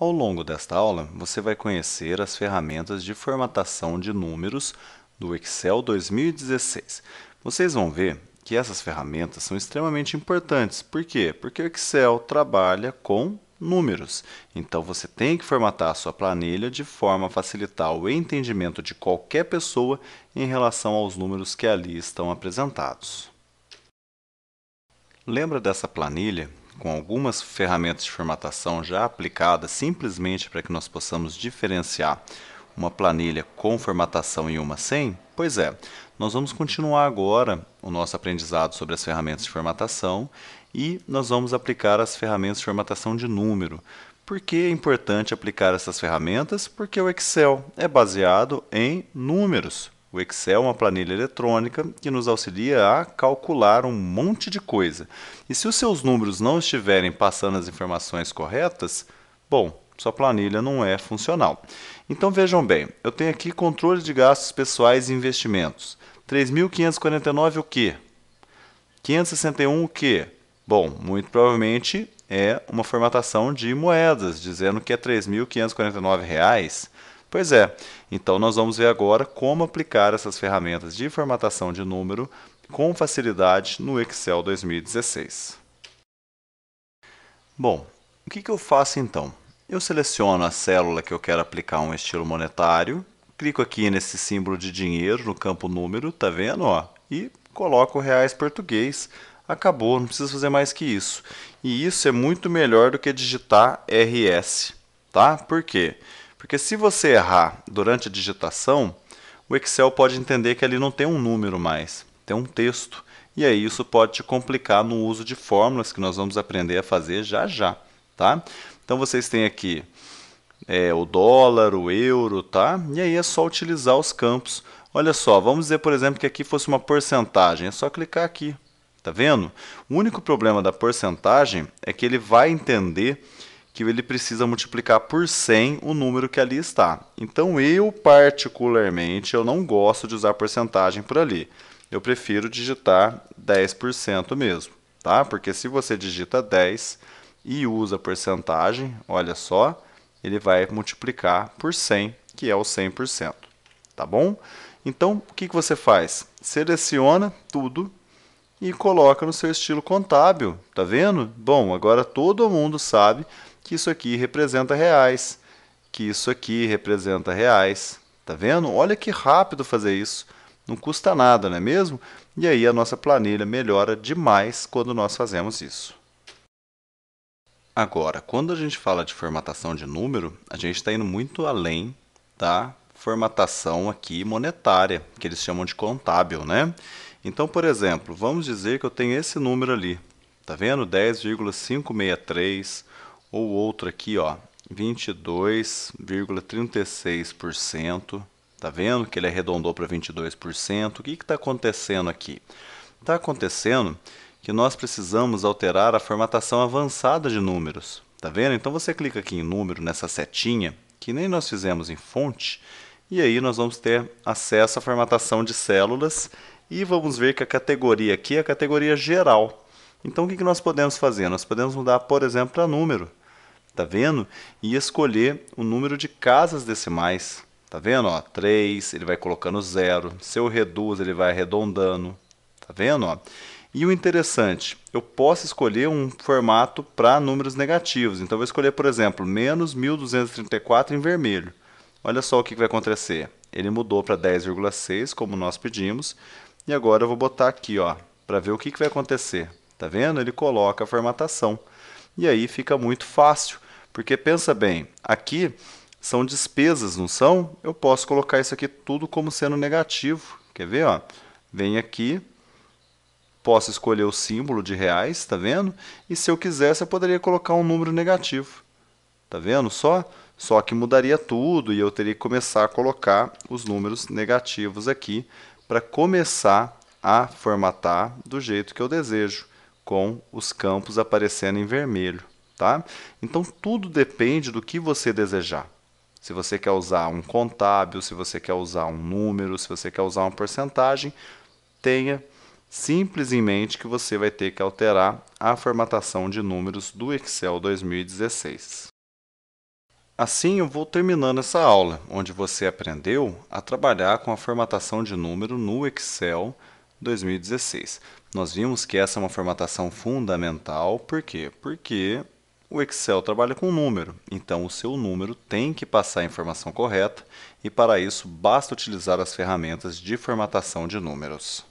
Ao longo desta aula, você vai conhecer as ferramentas de formatação de números do Excel 2016. Vocês vão ver que essas ferramentas são extremamente importantes. Por quê? Porque o Excel trabalha com números. Então você tem que formatar a sua planilha de forma a facilitar o entendimento de qualquer pessoa em relação aos números que ali estão apresentados. Lembra dessa planilha com algumas ferramentas de formatação já aplicadas, simplesmente para que nós possamos diferenciar uma planilha com formatação e uma sem? Pois é, nós vamos continuar agora o nosso aprendizado sobre as ferramentas de formatação e nós vamos aplicar as ferramentas de formatação de número. Por que é importante aplicar essas ferramentas? Porque o Excel é baseado em números. O Excel é uma planilha eletrônica que nos auxilia a calcular um monte de coisa. E se os seus números não estiverem passando as informações corretas, bom, sua planilha não é funcional. Então vejam bem, eu tenho aqui controle de gastos pessoais e investimentos. 3.549 o quê? 561 o quê? Bom, muito provavelmente é uma formatação de moedas, dizendo que é R$ 3.549. Pois é, então nós vamos ver agora como aplicar essas ferramentas de formatação de número com facilidade no Excel 2016. Bom, o que, que eu faço então? Eu seleciono a célula que eu quero aplicar um estilo monetário, clico aqui nesse símbolo de dinheiro no campo número, tá vendo? Ó, e coloco reais português, acabou, não preciso fazer mais que isso. E isso é muito melhor do que digitar RS, tá? Por quê? Porque porque se você errar durante a digitação, o Excel pode entender que ali não tem um número mais, tem um texto. E aí isso pode te complicar no uso de fórmulas que nós vamos aprender a fazer já já, tá? Então vocês têm aqui é, o dólar, o euro, tá? E aí é só utilizar os campos. Olha só, vamos dizer, por exemplo, que aqui fosse uma porcentagem, é só clicar aqui, tá vendo? O único problema da porcentagem é que ele vai entender que ele precisa multiplicar por 100 o número que ali está. Então, eu particularmente, eu não gosto de usar porcentagem por ali. Eu prefiro digitar 10% mesmo, tá? Porque se você digita 10 e usa porcentagem, olha só, ele vai multiplicar por 100, que é o 100%, tá bom? Então, o que, que você faz? Seleciona tudo e coloca no seu estilo contábil, tá vendo? Bom, agora todo mundo sabe que isso aqui representa reais, que isso aqui representa reais. Tá vendo? Olha que rápido fazer isso. Não custa nada, não é mesmo? E aí a nossa planilha melhora demais quando nós fazemos isso. Agora, quando a gente fala de formatação de número, a gente está indo muito além da formatação aqui monetária, que eles chamam de contábil, né? Então, por exemplo, vamos dizer que eu tenho esse número ali, tá vendo? 10,563 ou outro aqui, ó, 22,36%. Tá vendo que ele arredondou para 22%? O que está acontecendo aqui? Está acontecendo que nós precisamos alterar a formatação avançada de números. Tá vendo? Então você clica aqui em número, nessa setinha, que nem nós fizemos em fonte, e aí nós vamos ter acesso à formatação de células e vamos ver que a categoria aqui é a categoria geral. Então o que nós podemos fazer? Nós podemos mudar, por exemplo, para número tá vendo? E escolher o número de casas decimais, tá vendo? Ó, 3, ele vai colocando zero, se eu reduzo, ele vai arredondando, tá vendo? Ó? E o interessante, eu posso escolher um formato para números negativos. Então, eu vou escolher, por exemplo, menos 1.234 em vermelho. Olha só o que vai acontecer. Ele mudou para 10,6, como nós pedimos. E agora eu vou botar aqui, ó, para ver o que vai acontecer. Tá vendo? Ele coloca a formatação. E aí fica muito fácil, porque pensa bem, aqui são despesas, não são? Eu posso colocar isso aqui tudo como sendo negativo. Quer ver? Ó? Vem aqui, posso escolher o símbolo de reais, está vendo? E se eu quisesse, eu poderia colocar um número negativo. está vendo só? Só que mudaria tudo e eu teria que começar a colocar os números negativos aqui para começar a formatar do jeito que eu desejo com os campos aparecendo em vermelho. Tá? Então, tudo depende do que você desejar. Se você quer usar um contábil, se você quer usar um número, se você quer usar uma porcentagem, tenha simplesmente que você vai ter que alterar a formatação de números do Excel 2016. Assim, eu vou terminando essa aula, onde você aprendeu a trabalhar com a formatação de número no Excel 2016. Nós vimos que essa é uma formatação fundamental, por quê? Porque o Excel trabalha com número, então o seu número tem que passar a informação correta e para isso basta utilizar as ferramentas de formatação de números.